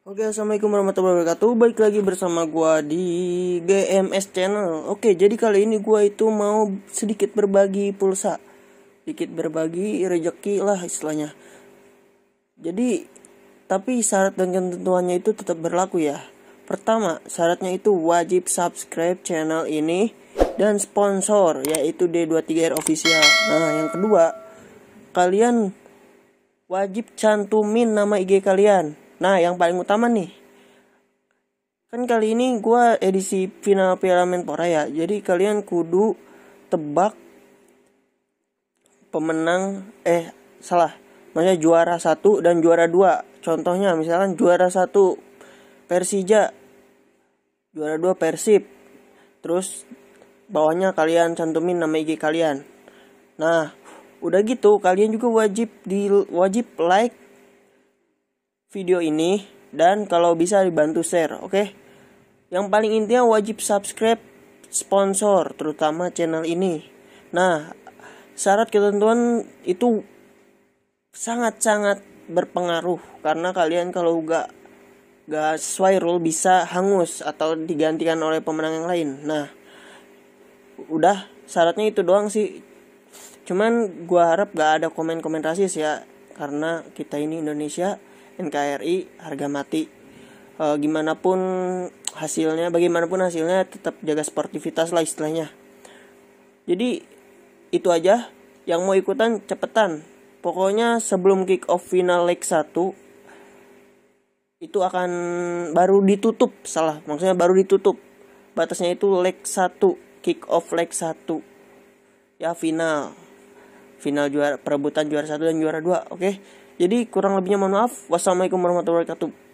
Oke, assalamualaikum warahmatullahi wabarakatuh. Baik lagi bersama gua di GMS Channel. Oke, jadi kali ini gua itu mau sedikit berbagi pulsa, sedikit berbagi rejeki lah istilahnya. Jadi, tapi syarat dan ketentuannya itu tetap berlaku ya. Pertama, syaratnya itu wajib subscribe channel ini dan sponsor yaitu D23R official. Nah, yang kedua, kalian wajib cantumin nama IG kalian Nah, yang paling utama nih. Kan kali ini gue edisi final Piala Menpora ya. Jadi kalian kudu tebak pemenang eh salah. Maksudnya juara 1 dan juara 2. Contohnya misalkan juara 1 Persija, juara 2 Persib. Terus bawahnya kalian cantumin nama IG kalian. Nah, udah gitu kalian juga wajib di wajib like video ini dan kalau bisa dibantu share, oke? Okay? Yang paling intinya wajib subscribe sponsor, terutama channel ini. Nah, syarat ketentuan itu sangat-sangat berpengaruh karena kalian kalau gak gak sesuai rule bisa hangus atau digantikan oleh pemenang yang lain. Nah, udah syaratnya itu doang sih. Cuman gua harap gak ada komen-komen rasis ya karena kita ini Indonesia NKRI harga mati e, gimana pun hasilnya bagaimanapun hasilnya tetap jaga sportivitas lah istilahnya jadi itu aja yang mau ikutan cepetan pokoknya sebelum kick off final leg 1 itu akan baru ditutup salah maksudnya baru ditutup batasnya itu leg 1 kick off leg 1 ya final final juara perebutan juara satu dan juara dua oke okay? jadi kurang lebihnya mohon maaf wassalamualaikum warahmatullahi wabarakatuh